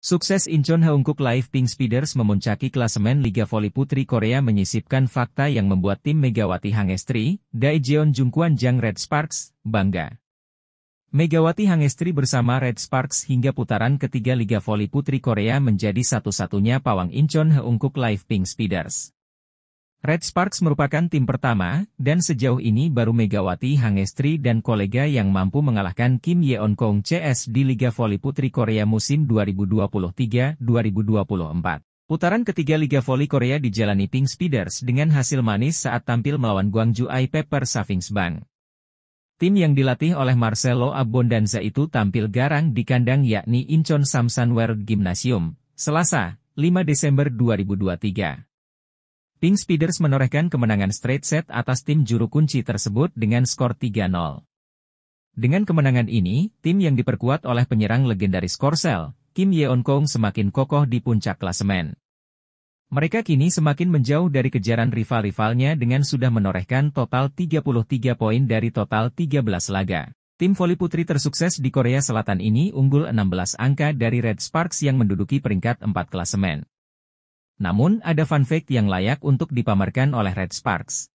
Sukses Incheon Heungkuk Live Pink Speeders memuncaki klasemen Liga Voli Putri Korea menyisipkan fakta yang membuat tim Megawati Hangestri, Daejeon Jungkwan Jang Red Sparks, bangga. Megawati Hangestri bersama Red Sparks hingga putaran ketiga Liga Voli Putri Korea menjadi satu-satunya pawang Incheon Heungkuk Live Pink Speeders. Red Sparks merupakan tim pertama, dan sejauh ini baru Megawati Hangestri dan kolega yang mampu mengalahkan Kim Yeon Kong CS di Liga Voli Putri Korea musim 2023-2024. Putaran ketiga Liga Voli Korea dijalani Pink Speeders dengan hasil manis saat tampil melawan Gwangju Ai Pepper Savings Bank. Tim yang dilatih oleh Marcelo Abondanza itu tampil garang di kandang yakni Incheon Samsan World Gymnasium, Selasa, 5 Desember 2023. Pink Speeders menorehkan kemenangan straight set atas tim juru kunci tersebut dengan skor 3-0. Dengan kemenangan ini, tim yang diperkuat oleh penyerang legendaris Korsel, Kim Yeon Kong semakin kokoh di puncak klasemen. Mereka kini semakin menjauh dari kejaran rival-rivalnya dengan sudah menorehkan total 33 poin dari total 13 laga. Tim voli putri tersukses di Korea Selatan ini unggul 16 angka dari Red Sparks yang menduduki peringkat 4 klasemen. Namun, ada fun fact yang layak untuk dipamerkan oleh Red Sparks.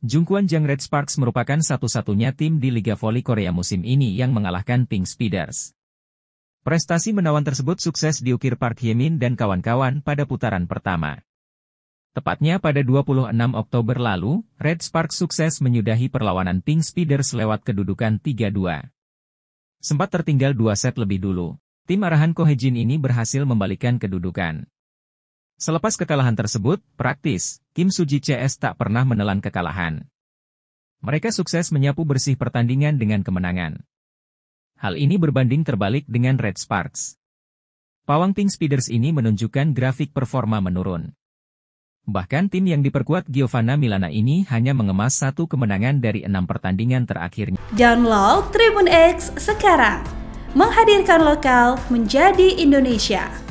Jungkwan Jang Red Sparks merupakan satu-satunya tim di Liga Voli Korea musim ini yang mengalahkan Pink Speeders. Prestasi menawan tersebut sukses diukir Park Hyemin dan kawan-kawan pada putaran pertama. Tepatnya pada 26 Oktober lalu, Red Sparks sukses menyudahi perlawanan Pink Speeders lewat kedudukan 3-2. Sempat tertinggal dua set lebih dulu. Tim arahan Kohejin ini berhasil membalikan kedudukan. Selepas kekalahan tersebut, praktis, Kim Suji CS tak pernah menelan kekalahan. Mereka sukses menyapu bersih pertandingan dengan kemenangan. Hal ini berbanding terbalik dengan Red Sparks. Pawang Pink Speeders ini menunjukkan grafik performa menurun. Bahkan tim yang diperkuat Giovanna Milana ini hanya mengemas satu kemenangan dari enam pertandingan terakhirnya. Download Tribun X sekarang. Menghadirkan lokal menjadi Indonesia.